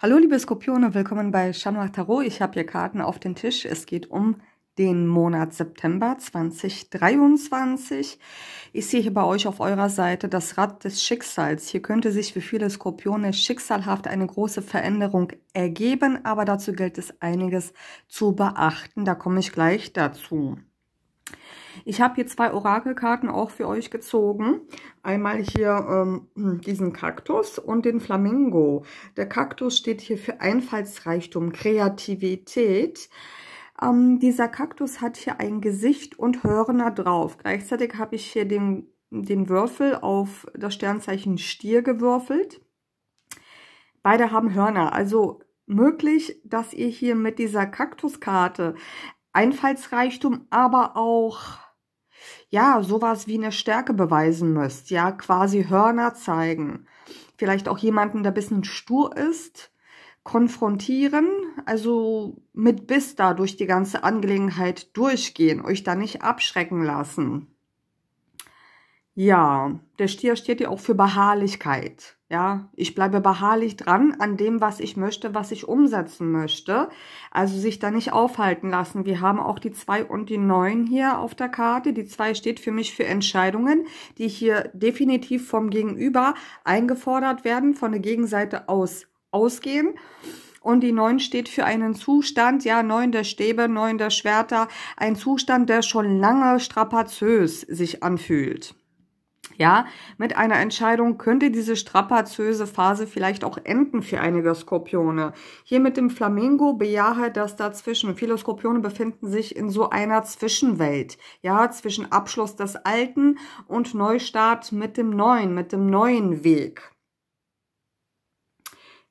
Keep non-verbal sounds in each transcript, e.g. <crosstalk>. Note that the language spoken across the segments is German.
Hallo liebe Skorpione, willkommen bei Januar Tarot. Ich habe hier Karten auf den Tisch. Es geht um den Monat September 2023. Ich sehe hier bei euch auf eurer Seite das Rad des Schicksals. Hier könnte sich für viele Skorpione schicksalhaft eine große Veränderung ergeben, aber dazu gilt es einiges zu beachten. Da komme ich gleich dazu. Ich habe hier zwei Orakelkarten auch für euch gezogen. Einmal hier ähm, diesen Kaktus und den Flamingo. Der Kaktus steht hier für Einfallsreichtum, Kreativität. Ähm, dieser Kaktus hat hier ein Gesicht und Hörner drauf. Gleichzeitig habe ich hier den, den Würfel auf das Sternzeichen Stier gewürfelt. Beide haben Hörner, also möglich, dass ihr hier mit dieser Kaktuskarte Einfallsreichtum, aber auch ja, sowas wie eine Stärke beweisen müsst, ja, quasi Hörner zeigen. Vielleicht auch jemanden, der ein bisschen stur ist, konfrontieren, also mit Biss da durch die ganze Angelegenheit durchgehen, euch da nicht abschrecken lassen. Ja, der Stier steht ja auch für Beharrlichkeit. Ja, ich bleibe beharrlich dran an dem, was ich möchte, was ich umsetzen möchte. Also sich da nicht aufhalten lassen. Wir haben auch die 2 und die 9 hier auf der Karte. Die 2 steht für mich für Entscheidungen, die hier definitiv vom Gegenüber eingefordert werden, von der Gegenseite aus ausgehen. Und die 9 steht für einen Zustand, ja, 9 der Stäbe, 9 der Schwerter, ein Zustand, der schon lange strapaziös sich anfühlt ja, mit einer Entscheidung könnte diese strapazöse Phase vielleicht auch enden für einige Skorpione. Hier mit dem Flamingo bejahe das dazwischen. Viele Skorpione befinden sich in so einer Zwischenwelt, ja, zwischen Abschluss des Alten und Neustart mit dem Neuen, mit dem neuen Weg.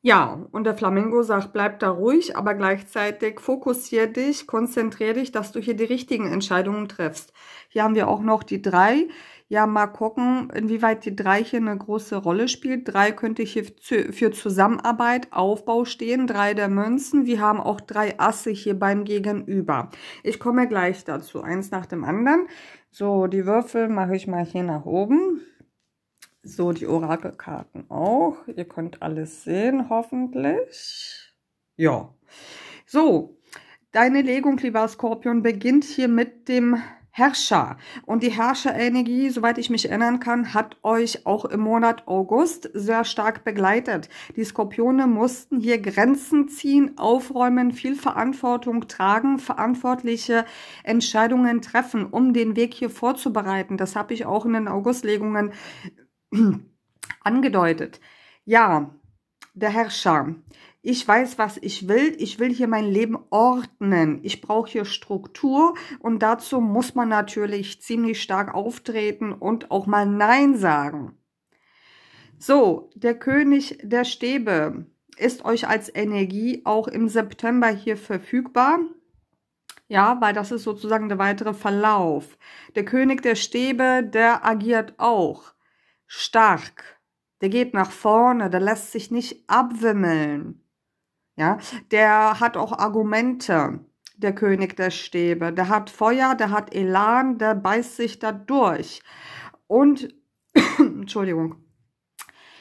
Ja, und der Flamingo sagt, bleib da ruhig, aber gleichzeitig fokussier dich, konzentrier dich, dass du hier die richtigen Entscheidungen triffst. Hier haben wir auch noch die drei ja mal gucken, inwieweit die drei hier eine große Rolle spielt. Drei könnte hier für Zusammenarbeit, Aufbau stehen, Drei der Münzen. Wir haben auch drei Asse hier beim Gegenüber. Ich komme gleich dazu, eins nach dem anderen. So, die Würfel mache ich mal hier nach oben. So, die Orakelkarten auch. Ihr könnt alles sehen, hoffentlich. Ja. So, deine Legung, lieber Skorpion, beginnt hier mit dem Herrscher. Und die Herrscherenergie, soweit ich mich erinnern kann, hat euch auch im Monat August sehr stark begleitet. Die Skorpione mussten hier Grenzen ziehen, aufräumen, viel Verantwortung tragen, verantwortliche Entscheidungen treffen, um den Weg hier vorzubereiten. Das habe ich auch in den Augustlegungen <clears throat> angedeutet. Ja, der Herrscher ich weiß, was ich will. Ich will hier mein Leben ordnen. Ich brauche hier Struktur und dazu muss man natürlich ziemlich stark auftreten und auch mal Nein sagen. So, der König der Stäbe ist euch als Energie auch im September hier verfügbar. Ja, weil das ist sozusagen der weitere Verlauf. Der König der Stäbe, der agiert auch stark. Der geht nach vorne, der lässt sich nicht abwimmeln. Ja, der hat auch Argumente, der König der Stäbe. Der hat Feuer, der hat Elan, der beißt sich da durch. Und, <coughs> Entschuldigung,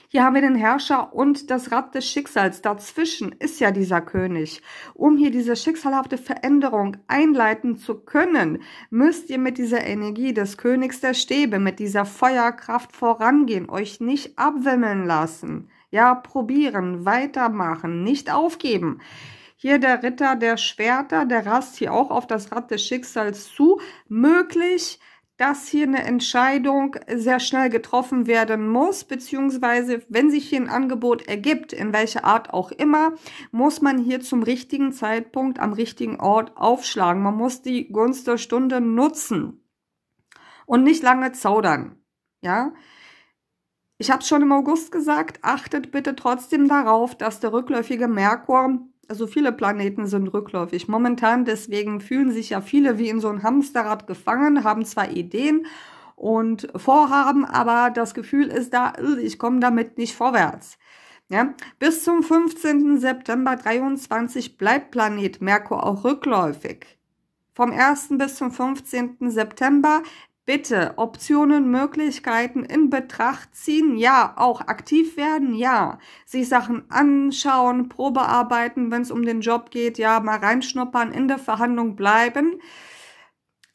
hier haben wir den Herrscher und das Rad des Schicksals. Dazwischen ist ja dieser König. Um hier diese schicksalhafte Veränderung einleiten zu können, müsst ihr mit dieser Energie des Königs der Stäbe, mit dieser Feuerkraft vorangehen, euch nicht abwimmeln lassen. Ja, probieren, weitermachen, nicht aufgeben. Hier der Ritter der Schwerter, der rast hier auch auf das Rad des Schicksals zu. Möglich, dass hier eine Entscheidung sehr schnell getroffen werden muss, beziehungsweise wenn sich hier ein Angebot ergibt, in welcher Art auch immer, muss man hier zum richtigen Zeitpunkt am richtigen Ort aufschlagen. Man muss die Gunst der Stunde nutzen und nicht lange zaudern. Ja, ich habe es schon im August gesagt, achtet bitte trotzdem darauf, dass der rückläufige Merkur, also viele Planeten sind rückläufig momentan, deswegen fühlen sich ja viele wie in so einem Hamsterrad gefangen, haben zwar Ideen und Vorhaben, aber das Gefühl ist da, ich komme damit nicht vorwärts. Ja, bis zum 15. September 23 bleibt Planet Merkur auch rückläufig. Vom 1. bis zum 15. September Bitte Optionen, Möglichkeiten in Betracht ziehen, ja, auch aktiv werden, ja, sich Sachen anschauen, Probearbeiten, wenn es um den Job geht, ja, mal reinschnuppern, in der Verhandlung bleiben.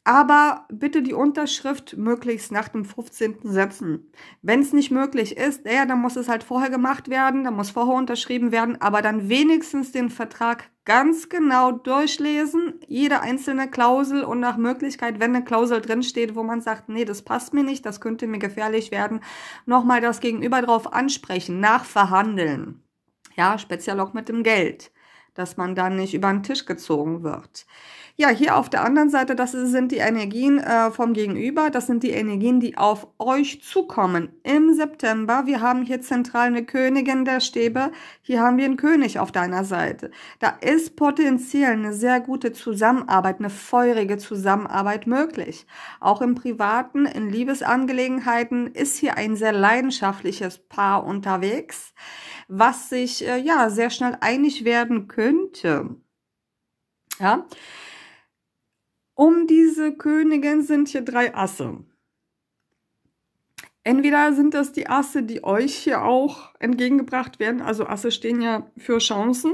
Aber bitte die Unterschrift möglichst nach dem 15. setzen. Wenn es nicht möglich ist, ja, dann muss es halt vorher gemacht werden, dann muss vorher unterschrieben werden, aber dann wenigstens den Vertrag ganz genau durchlesen, jede einzelne Klausel und nach Möglichkeit, wenn eine Klausel drinsteht, wo man sagt, nee, das passt mir nicht, das könnte mir gefährlich werden, nochmal das Gegenüber drauf ansprechen, nachverhandeln. Ja, speziell auch mit dem Geld, dass man dann nicht über den Tisch gezogen wird. Ja, hier auf der anderen Seite, das sind die Energien äh, vom Gegenüber. Das sind die Energien, die auf euch zukommen im September. Wir haben hier zentral eine Königin der Stäbe. Hier haben wir einen König auf deiner Seite. Da ist potenziell eine sehr gute Zusammenarbeit, eine feurige Zusammenarbeit möglich. Auch im Privaten, in Liebesangelegenheiten ist hier ein sehr leidenschaftliches Paar unterwegs, was sich äh, ja sehr schnell einig werden könnte. Ja. Um diese Königin sind hier drei Asse. Entweder sind das die Asse, die euch hier auch entgegengebracht werden. Also Asse stehen ja für Chancen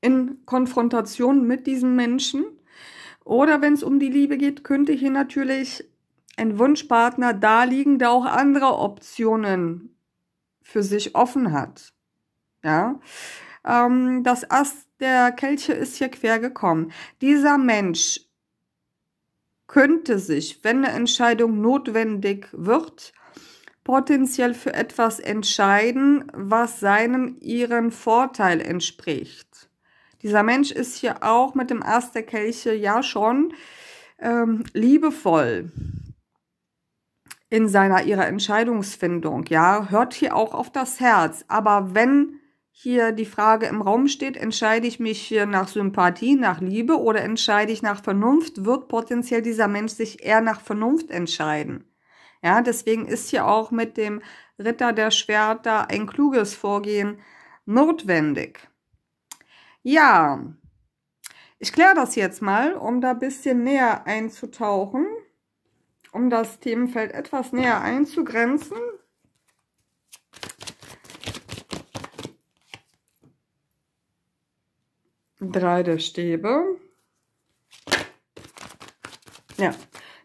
in Konfrontation mit diesem Menschen. Oder wenn es um die Liebe geht, könnte hier natürlich ein Wunschpartner da liegen, der auch andere Optionen für sich offen hat. Ja ähm, das Ast der Kelche ist hier quer gekommen. Dieser Mensch könnte sich, wenn eine Entscheidung notwendig wird, potenziell für etwas entscheiden, was seinem ihren Vorteil entspricht. Dieser Mensch ist hier auch mit dem Ast der Kelche ja schon ähm, liebevoll in seiner ihrer Entscheidungsfindung. Ja, hört hier auch auf das Herz. Aber wenn hier die Frage im Raum steht, entscheide ich mich hier nach Sympathie, nach Liebe oder entscheide ich nach Vernunft, wird potenziell dieser Mensch sich eher nach Vernunft entscheiden. Ja, deswegen ist hier auch mit dem Ritter der Schwerter ein kluges Vorgehen notwendig. Ja, ich kläre das jetzt mal, um da ein bisschen näher einzutauchen, um das Themenfeld etwas näher einzugrenzen. drei der Stäbe. Ja,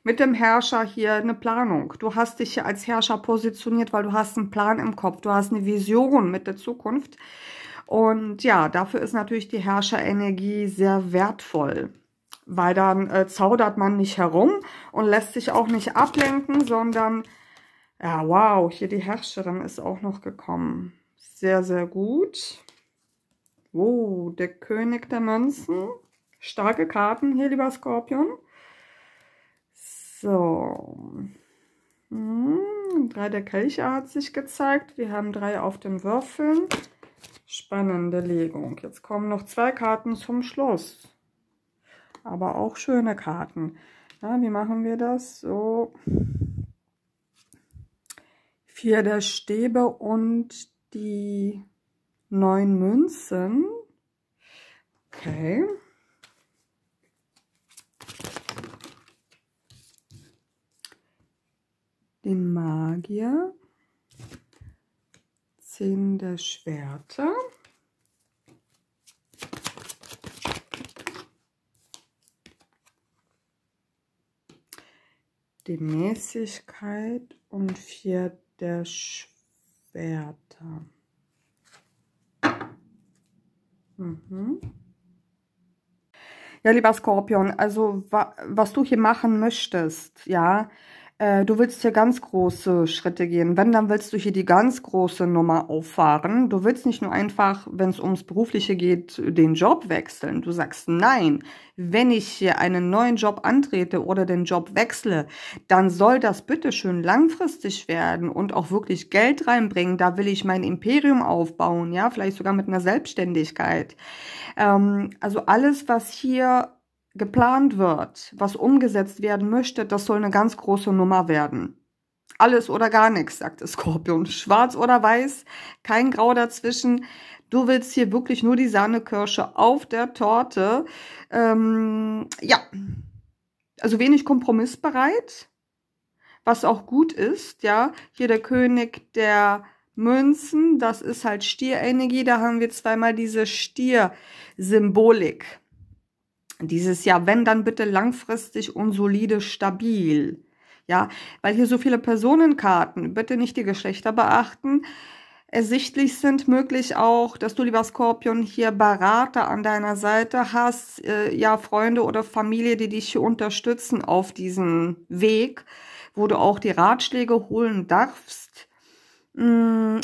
mit dem Herrscher hier eine Planung. Du hast dich hier als Herrscher positioniert, weil du hast einen Plan im Kopf. Du hast eine Vision mit der Zukunft. Und ja, dafür ist natürlich die Herrscherenergie sehr wertvoll. Weil dann äh, zaudert man nicht herum und lässt sich auch nicht ablenken, sondern, ja, wow, hier die Herrscherin ist auch noch gekommen. Sehr, sehr gut. Oh, der König der Münzen. Starke Karten hier, lieber Skorpion. So. Hm, drei der Kelche hat sich gezeigt. Wir haben drei auf den Würfeln. Spannende Legung. Jetzt kommen noch zwei Karten zum Schluss. Aber auch schöne Karten. Ja, wie machen wir das? So. Vier der Stäbe und die neun Münzen. Okay. Den Magier. Zehn der Schwerter. Die Mäßigkeit und vier der Schwerter. Mhm. Ja, lieber Skorpion, also wa was du hier machen möchtest, ja, äh, du willst hier ganz große Schritte gehen. Wenn, dann willst du hier die ganz große Nummer auffahren. Du willst nicht nur einfach, wenn es ums Berufliche geht, den Job wechseln. Du sagst, nein, wenn ich hier einen neuen Job antrete oder den Job wechsle, dann soll das bitte schön langfristig werden und auch wirklich Geld reinbringen. Da will ich mein Imperium aufbauen, ja, vielleicht sogar mit einer Selbstständigkeit. Ähm, also alles, was hier geplant wird, was umgesetzt werden möchte, das soll eine ganz große Nummer werden. Alles oder gar nichts, sagt der Skorpion. Schwarz oder weiß, kein Grau dazwischen. Du willst hier wirklich nur die Sahnekirsche auf der Torte. Ähm, ja, also wenig kompromissbereit, was auch gut ist. Ja, hier der König der Münzen, das ist halt Stierenergie. Da haben wir zweimal diese Stier-Symbolik. Dieses Jahr, wenn dann bitte langfristig und solide stabil. Ja, weil hier so viele Personenkarten, bitte nicht die Geschlechter beachten, ersichtlich sind, möglich auch, dass du, lieber Skorpion, hier Berater an deiner Seite hast, äh, ja, Freunde oder Familie, die dich hier unterstützen auf diesem Weg, wo du auch die Ratschläge holen darfst. Mm,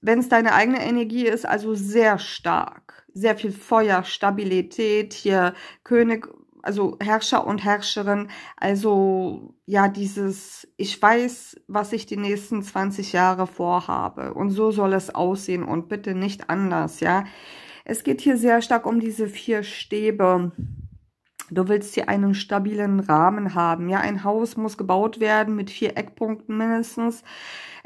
wenn es deine eigene Energie ist, also sehr stark sehr viel Feuer, Stabilität, hier König, also Herrscher und Herrscherin. Also ja, dieses, ich weiß, was ich die nächsten 20 Jahre vorhabe und so soll es aussehen und bitte nicht anders, ja. Es geht hier sehr stark um diese vier Stäbe. Du willst hier einen stabilen Rahmen haben. Ja, ein Haus muss gebaut werden mit vier Eckpunkten mindestens.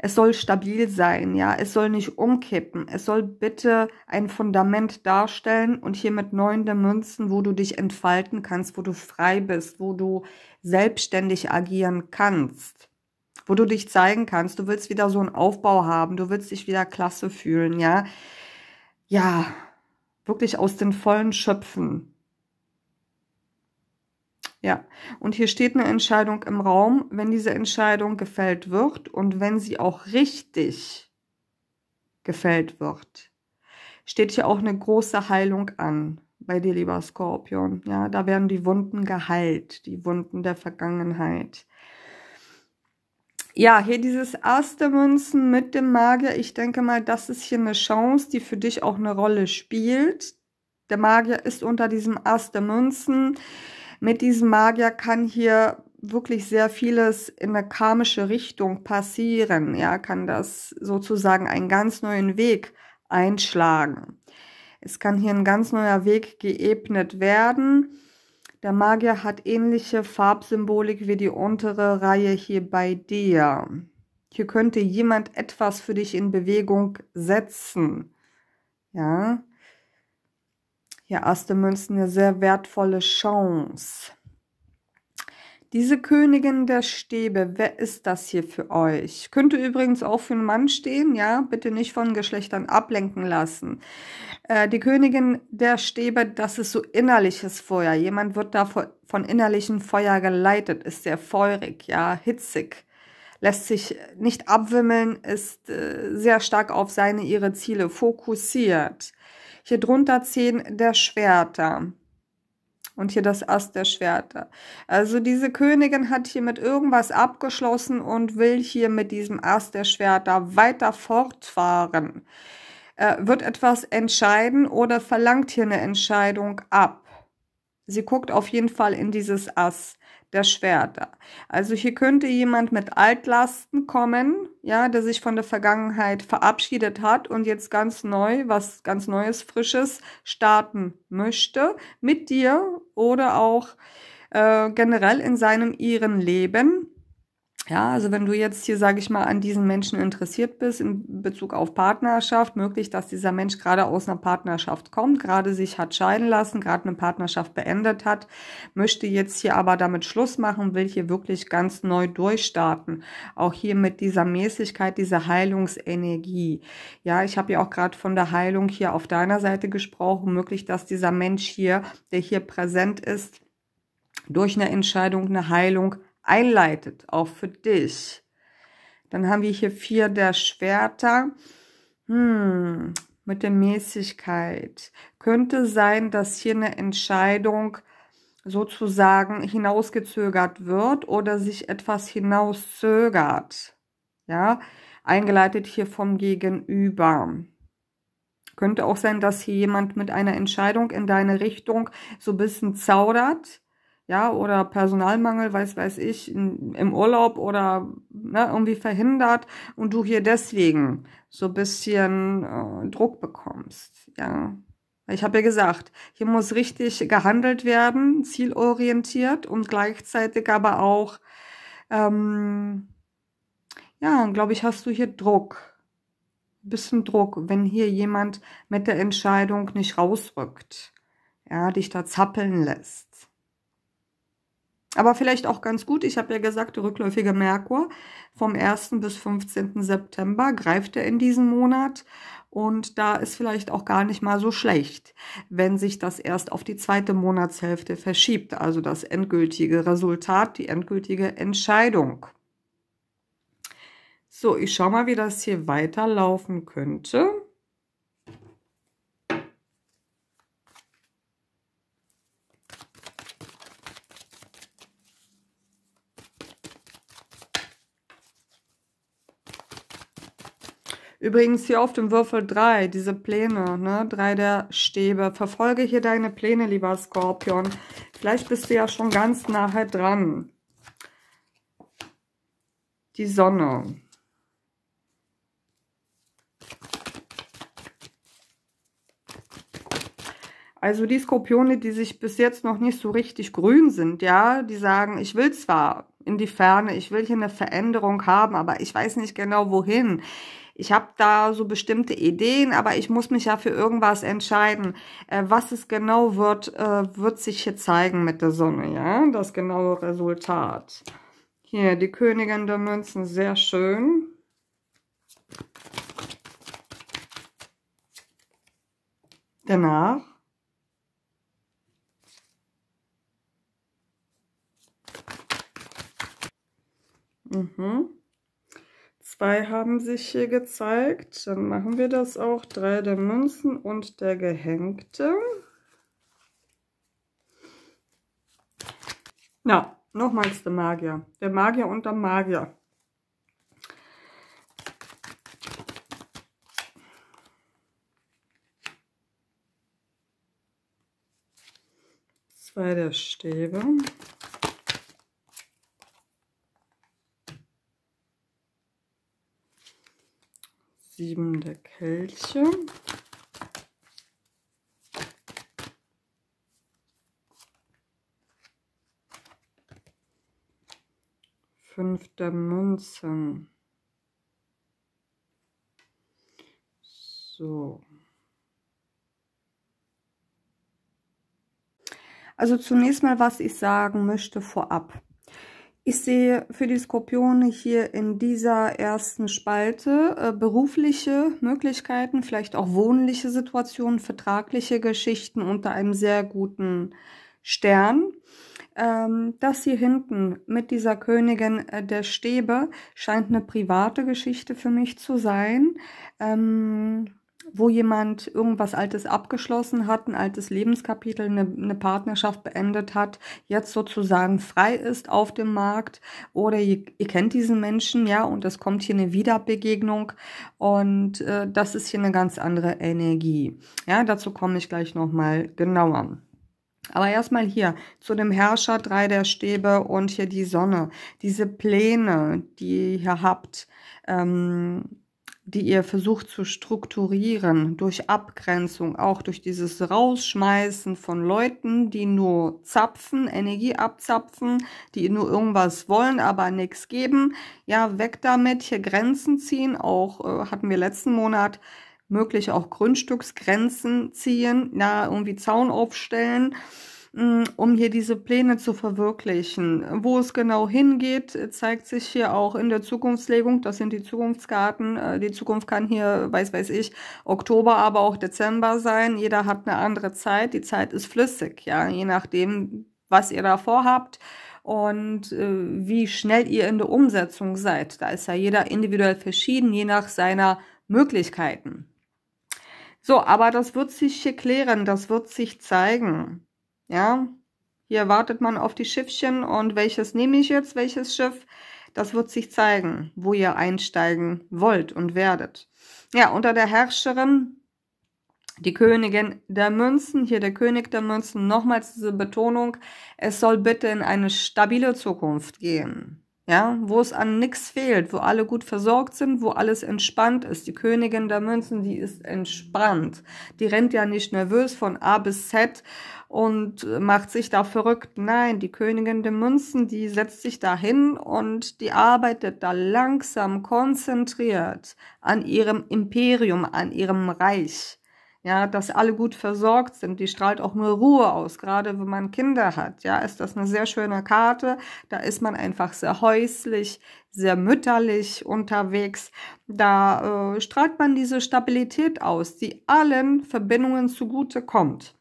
Es soll stabil sein, ja. Es soll nicht umkippen. Es soll bitte ein Fundament darstellen und hier mit neuen Münzen, wo du dich entfalten kannst, wo du frei bist, wo du selbstständig agieren kannst, wo du dich zeigen kannst. Du willst wieder so einen Aufbau haben. Du willst dich wieder klasse fühlen, ja. Ja, wirklich aus den vollen Schöpfen. Ja, und hier steht eine Entscheidung im Raum. Wenn diese Entscheidung gefällt wird und wenn sie auch richtig gefällt wird, steht hier auch eine große Heilung an bei dir, lieber Skorpion. Ja, da werden die Wunden geheilt, die Wunden der Vergangenheit. Ja, hier dieses erste Münzen mit dem Magier. Ich denke mal, das ist hier eine Chance, die für dich auch eine Rolle spielt. Der Magier ist unter diesem erste Münzen mit diesem Magier kann hier wirklich sehr vieles in eine karmische Richtung passieren. Ja, kann das sozusagen einen ganz neuen Weg einschlagen. Es kann hier ein ganz neuer Weg geebnet werden. Der Magier hat ähnliche Farbsymbolik wie die untere Reihe hier bei dir. Hier könnte jemand etwas für dich in Bewegung setzen. Ja, ja, erste Münzen eine sehr wertvolle Chance. Diese Königin der Stäbe, wer ist das hier für euch? Könnte übrigens auch für einen Mann stehen, ja? Bitte nicht von Geschlechtern ablenken lassen. Äh, die Königin der Stäbe, das ist so innerliches Feuer. Jemand wird da von innerlichem Feuer geleitet, ist sehr feurig, ja, hitzig. Lässt sich nicht abwimmeln, ist äh, sehr stark auf seine, ihre Ziele fokussiert. Hier drunter zehn der Schwerter. Und hier das Ast der Schwerter. Also diese Königin hat hier mit irgendwas abgeschlossen und will hier mit diesem Ast der Schwerter weiter fortfahren. Äh, wird etwas entscheiden oder verlangt hier eine Entscheidung ab. Sie guckt auf jeden Fall in dieses Ast der Schwerter. Also hier könnte jemand mit Altlasten kommen, ja, der sich von der Vergangenheit verabschiedet hat und jetzt ganz neu, was ganz Neues, Frisches starten möchte mit dir oder auch äh, generell in seinem, ihren Leben ja, also wenn du jetzt hier, sage ich mal, an diesen Menschen interessiert bist in Bezug auf Partnerschaft, möglich, dass dieser Mensch gerade aus einer Partnerschaft kommt, gerade sich hat scheiden lassen, gerade eine Partnerschaft beendet hat, möchte jetzt hier aber damit Schluss machen, will hier wirklich ganz neu durchstarten. Auch hier mit dieser Mäßigkeit, dieser Heilungsenergie. Ja, ich habe ja auch gerade von der Heilung hier auf deiner Seite gesprochen, möglich, dass dieser Mensch hier, der hier präsent ist, durch eine Entscheidung, eine Heilung einleitet, auch für dich. Dann haben wir hier vier der Schwerter. Hm, mit der Mäßigkeit. Könnte sein, dass hier eine Entscheidung sozusagen hinausgezögert wird oder sich etwas hinauszögert. Ja, eingeleitet hier vom Gegenüber. Könnte auch sein, dass hier jemand mit einer Entscheidung in deine Richtung so ein bisschen zaudert ja, oder Personalmangel, weiß, weiß ich, in, im Urlaub oder ne, irgendwie verhindert und du hier deswegen so ein bisschen äh, Druck bekommst, ja. Ich habe ja gesagt, hier muss richtig gehandelt werden, zielorientiert und gleichzeitig aber auch, ähm, ja, glaube ich, hast du hier Druck. Ein bisschen Druck, wenn hier jemand mit der Entscheidung nicht rausrückt, ja, dich da zappeln lässt. Aber vielleicht auch ganz gut. Ich habe ja gesagt, der rückläufige Merkur vom 1. bis 15. September greift er in diesen Monat. Und da ist vielleicht auch gar nicht mal so schlecht, wenn sich das erst auf die zweite Monatshälfte verschiebt. Also das endgültige Resultat, die endgültige Entscheidung. So, ich schaue mal, wie das hier weiterlaufen könnte. Übrigens hier auf dem Würfel 3, diese Pläne, ne? Drei der Stäbe. Verfolge hier deine Pläne, lieber Skorpion. Vielleicht bist du ja schon ganz nahe dran. Die Sonne. Also die Skorpione, die sich bis jetzt noch nicht so richtig grün sind, ja, die sagen, ich will zwar in die Ferne, ich will hier eine Veränderung haben, aber ich weiß nicht genau wohin ich habe da so bestimmte Ideen, aber ich muss mich ja für irgendwas entscheiden. Äh, was es genau wird, äh, wird sich hier zeigen mit der Sonne, ja, das genaue Resultat. Hier, die Königin der Münzen, sehr schön. Danach. Mhm. Zwei haben sich hier gezeigt. Dann machen wir das auch. Drei der Münzen und der Gehängte. Na, nochmals der Magier. Der Magier und der Magier. Zwei der Stäbe. sieben der Kelche. Fünf der Münzen. So. Also zunächst mal, was ich sagen möchte vorab. Ich sehe für die Skorpione hier in dieser ersten Spalte äh, berufliche Möglichkeiten, vielleicht auch wohnliche Situationen, vertragliche Geschichten unter einem sehr guten Stern. Ähm, das hier hinten mit dieser Königin äh, der Stäbe scheint eine private Geschichte für mich zu sein. Ähm, wo jemand irgendwas Altes abgeschlossen hat, ein altes Lebenskapitel, eine, eine, Partnerschaft beendet hat, jetzt sozusagen frei ist auf dem Markt oder ihr, ihr kennt diesen Menschen, ja, und es kommt hier eine Wiederbegegnung und äh, das ist hier eine ganz andere Energie. Ja, dazu komme ich gleich nochmal genauer. Aber erstmal hier zu dem Herrscher, drei der Stäbe und hier die Sonne. Diese Pläne, die ihr habt, ähm, die ihr versucht zu strukturieren, durch Abgrenzung, auch durch dieses Rausschmeißen von Leuten, die nur zapfen, Energie abzapfen, die nur irgendwas wollen, aber nichts geben. Ja, weg damit, hier Grenzen ziehen, auch äh, hatten wir letzten Monat möglich auch Grundstücksgrenzen ziehen, na, irgendwie Zaun aufstellen. Hm, um hier diese Pläne zu verwirklichen. Wo es genau hingeht, zeigt sich hier auch in der Zukunftslegung. Das sind die Zukunftskarten. Äh, die Zukunft kann hier, weiß weiß ich, Oktober, aber auch Dezember sein. Jeder hat eine andere Zeit. Die Zeit ist flüssig, ja, je nachdem, was ihr da vorhabt und äh, wie schnell ihr in der Umsetzung seid. Da ist ja jeder individuell verschieden, je nach seiner Möglichkeiten. So, aber das wird sich hier klären, das wird sich zeigen. Ja, hier wartet man auf die Schiffchen und welches nehme ich jetzt, welches Schiff? Das wird sich zeigen, wo ihr einsteigen wollt und werdet. Ja, unter der Herrscherin, die Königin der Münzen, hier der König der Münzen, nochmals diese Betonung, es soll bitte in eine stabile Zukunft gehen ja, wo es an nichts fehlt, wo alle gut versorgt sind, wo alles entspannt ist. Die Königin der Münzen, die ist entspannt. Die rennt ja nicht nervös von A bis Z und macht sich da verrückt. Nein, die Königin der Münzen, die setzt sich da hin und die arbeitet da langsam, konzentriert an ihrem Imperium, an ihrem Reich ja, dass alle gut versorgt sind. Die strahlt auch nur Ruhe aus, gerade wenn man Kinder hat. Ja, ist das eine sehr schöne Karte. Da ist man einfach sehr häuslich, sehr mütterlich unterwegs. Da äh, strahlt man diese Stabilität aus, die allen Verbindungen zugute kommt.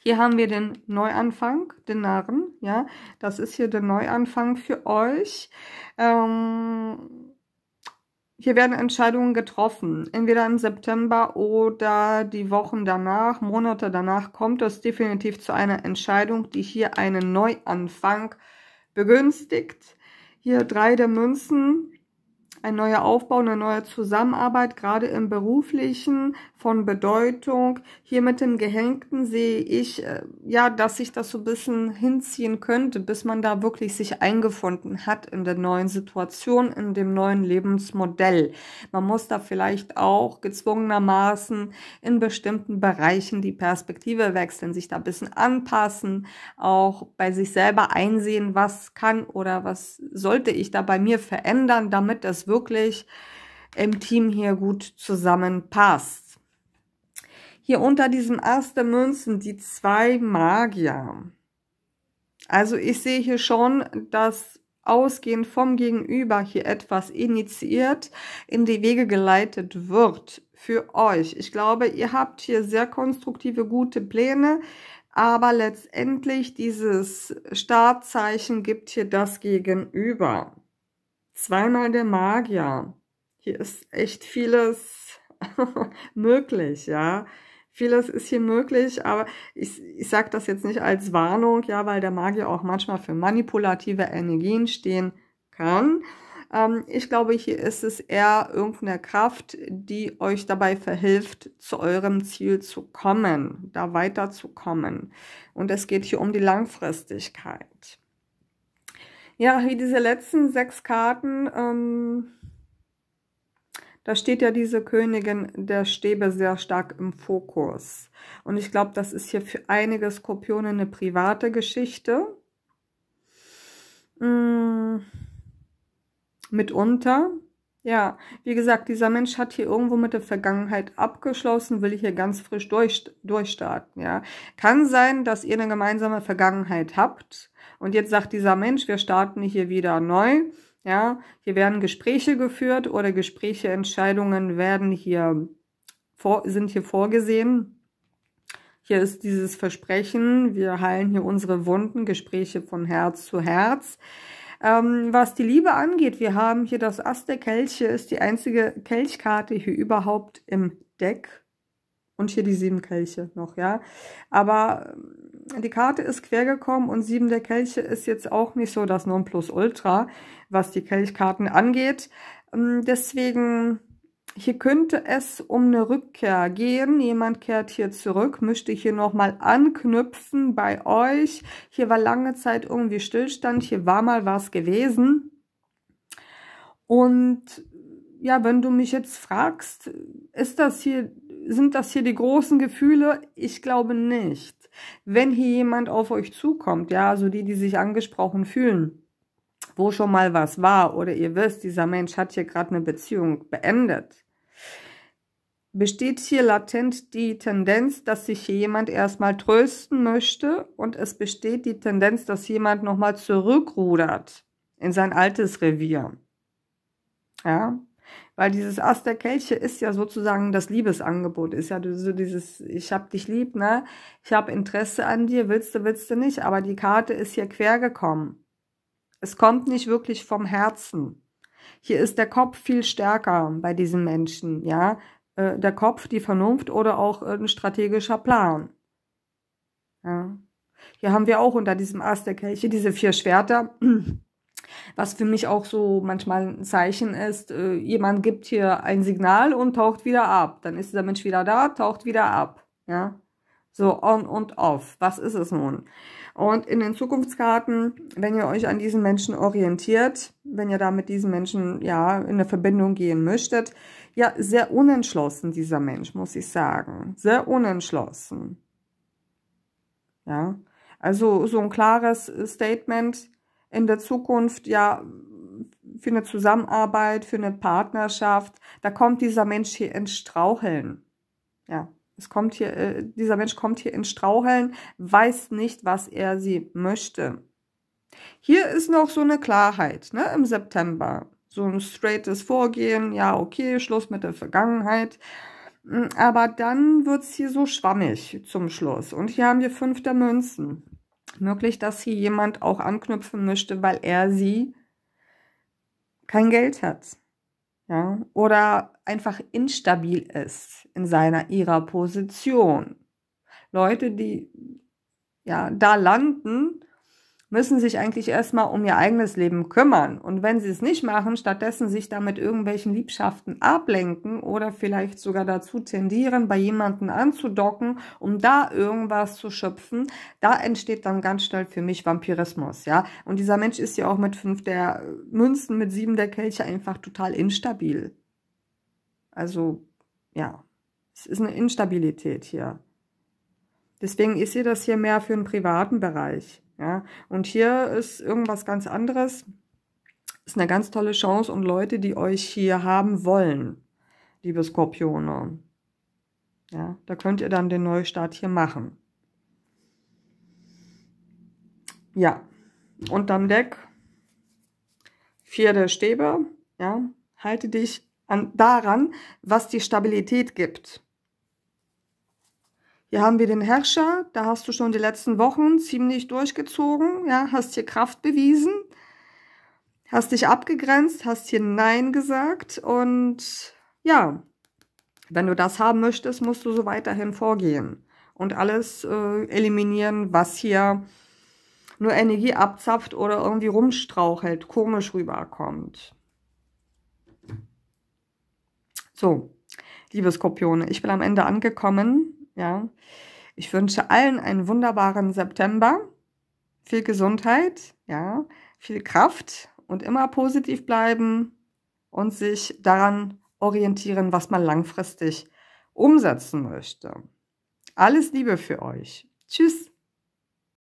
Hier haben wir den Neuanfang, den Narren. Ja, das ist hier der Neuanfang für euch. Ähm hier werden Entscheidungen getroffen. Entweder im September oder die Wochen danach, Monate danach kommt es definitiv zu einer Entscheidung, die hier einen Neuanfang begünstigt. Hier drei der Münzen ein neuer Aufbau, eine neue Zusammenarbeit, gerade im beruflichen von Bedeutung. Hier mit dem Gehängten sehe ich, äh, ja, dass sich das so ein bisschen hinziehen könnte, bis man da wirklich sich eingefunden hat in der neuen Situation, in dem neuen Lebensmodell. Man muss da vielleicht auch gezwungenermaßen in bestimmten Bereichen die Perspektive wechseln, sich da ein bisschen anpassen, auch bei sich selber einsehen, was kann oder was sollte ich da bei mir verändern, damit das wirklich im Team hier gut zusammenpasst. Hier unter diesem Ast der Münzen die zwei Magier. Also ich sehe hier schon, dass ausgehend vom Gegenüber hier etwas initiiert, in die Wege geleitet wird für euch. Ich glaube, ihr habt hier sehr konstruktive, gute Pläne, aber letztendlich dieses Startzeichen gibt hier das Gegenüber. Zweimal der Magier. Hier ist echt vieles <laughs> möglich, ja. Vieles ist hier möglich, aber ich, ich sage das jetzt nicht als Warnung, ja, weil der Magier auch manchmal für manipulative Energien stehen kann. Ähm, ich glaube, hier ist es eher irgendeine Kraft, die euch dabei verhilft, zu eurem Ziel zu kommen, da weiterzukommen. Und es geht hier um die Langfristigkeit. Ja, hier diese letzten sechs Karten, ähm, da steht ja diese Königin der Stäbe sehr stark im Fokus. Und ich glaube, das ist hier für einige Skorpione eine private Geschichte. Mm, mitunter. Ja, wie gesagt, dieser Mensch hat hier irgendwo mit der Vergangenheit abgeschlossen, will hier ganz frisch durch, durchstarten, ja. Kann sein, dass ihr eine gemeinsame Vergangenheit habt und jetzt sagt dieser Mensch, wir starten hier wieder neu, ja. Hier werden Gespräche geführt oder Gespräche, Entscheidungen werden hier, vor, sind hier vorgesehen. Hier ist dieses Versprechen, wir heilen hier unsere Wunden, Gespräche von Herz zu Herz. Ähm, was die Liebe angeht, wir haben hier das Ast der Kelche, ist die einzige Kelchkarte hier überhaupt im Deck. Und hier die sieben Kelche noch, ja. Aber ähm, die Karte ist quergekommen und sieben der Kelche ist jetzt auch nicht so das Nonplusultra, was die Kelchkarten angeht. Ähm, deswegen hier könnte es um eine Rückkehr gehen. Jemand kehrt hier zurück, möchte hier nochmal anknüpfen bei euch. Hier war lange Zeit irgendwie Stillstand, hier war mal was gewesen. Und ja, wenn du mich jetzt fragst, ist das hier, sind das hier die großen Gefühle? Ich glaube nicht. Wenn hier jemand auf euch zukommt, ja, also die, die sich angesprochen fühlen, wo schon mal was war oder ihr wisst, dieser Mensch hat hier gerade eine Beziehung beendet, besteht hier latent die Tendenz, dass sich hier jemand erstmal trösten möchte und es besteht die Tendenz, dass jemand nochmal zurückrudert in sein altes Revier. Ja, weil dieses Ast der Kelche ist ja sozusagen das Liebesangebot, ist ja so dieses, ich hab dich lieb, ne? Ich habe Interesse an dir, willst du, willst du nicht, aber die Karte ist hier quer gekommen. Es kommt nicht wirklich vom Herzen. Hier ist der Kopf viel stärker bei diesen Menschen, ja? Äh, der Kopf, die Vernunft oder auch äh, ein strategischer Plan. Ja. Hier haben wir auch unter diesem Ast der Kelche diese vier Schwerter, was für mich auch so manchmal ein Zeichen ist. Äh, jemand gibt hier ein Signal und taucht wieder ab. Dann ist der Mensch wieder da, taucht wieder ab. Ja. So on und off. Was ist es nun? Und in den Zukunftskarten, wenn ihr euch an diesen Menschen orientiert, wenn ihr da mit diesen Menschen ja in eine Verbindung gehen möchtet, ja, sehr unentschlossen dieser Mensch, muss ich sagen. Sehr unentschlossen. Ja, also so ein klares äh, Statement in der Zukunft, ja, für eine Zusammenarbeit, für eine Partnerschaft, da kommt dieser Mensch hier ins Straucheln. Ja, es kommt hier, äh, dieser Mensch kommt hier ins Straucheln, weiß nicht, was er sie möchte. Hier ist noch so eine Klarheit ne, im September so ein straightes Vorgehen, ja, okay, Schluss mit der Vergangenheit. Hm, aber dann wird es hier so schwammig zum Schluss. Und hier haben wir fünf der Münzen. Möglich, dass hier jemand auch anknüpfen möchte, weil er sie kein Geld hat. Ja? Oder einfach instabil ist in seiner, ihrer Position. Leute, die ja, da landen, müssen sich eigentlich erstmal um ihr eigenes Leben kümmern. Und wenn sie es nicht machen, stattdessen sich damit irgendwelchen Liebschaften ablenken oder vielleicht sogar dazu tendieren, bei jemanden anzudocken, um da irgendwas zu schöpfen, da entsteht dann ganz schnell für mich Vampirismus, ja. Und dieser Mensch ist ja auch mit fünf der Münzen, mit sieben der Kelche einfach total instabil. Also, ja, es ist eine Instabilität hier. Deswegen ist ihr das hier mehr für einen privaten Bereich. Ja? Und hier ist irgendwas ganz anderes. Ist eine ganz tolle Chance und Leute, die euch hier haben wollen, liebe Skorpione. Ja, da könnt ihr dann den Neustart hier machen. Ja, und dann Deck, vier der Stäbe, ja, halte dich an, daran, was die Stabilität gibt. Hier haben wir den Herrscher, da hast du schon die letzten Wochen ziemlich durchgezogen, ja, hast hier Kraft bewiesen, hast dich abgegrenzt, hast hier Nein gesagt und ja, wenn du das haben möchtest, musst du so weiterhin vorgehen und alles äh, eliminieren, was hier nur Energie abzapft oder irgendwie rumstrauchelt, komisch rüberkommt. So, liebe Skorpione, ich bin am Ende angekommen. Ja. Ich wünsche allen einen wunderbaren September, viel Gesundheit, ja, viel Kraft und immer positiv bleiben und sich daran orientieren, was man langfristig umsetzen möchte. Alles Liebe für euch. Tschüss.